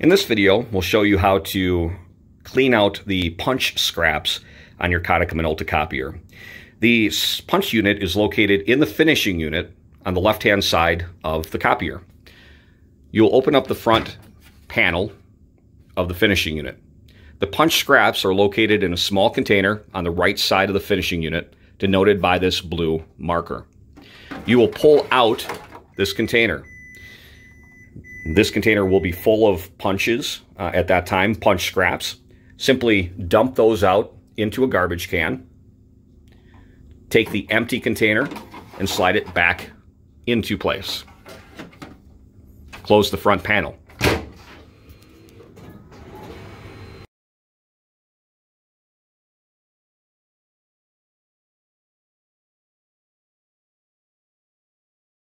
In this video, we'll show you how to clean out the punch scraps on your Kodak Minolta copier. The punch unit is located in the finishing unit on the left-hand side of the copier. You'll open up the front panel of the finishing unit. The punch scraps are located in a small container on the right side of the finishing unit, denoted by this blue marker. You will pull out this container. This container will be full of punches uh, at that time, punch scraps. Simply dump those out into a garbage can. Take the empty container and slide it back into place. Close the front panel.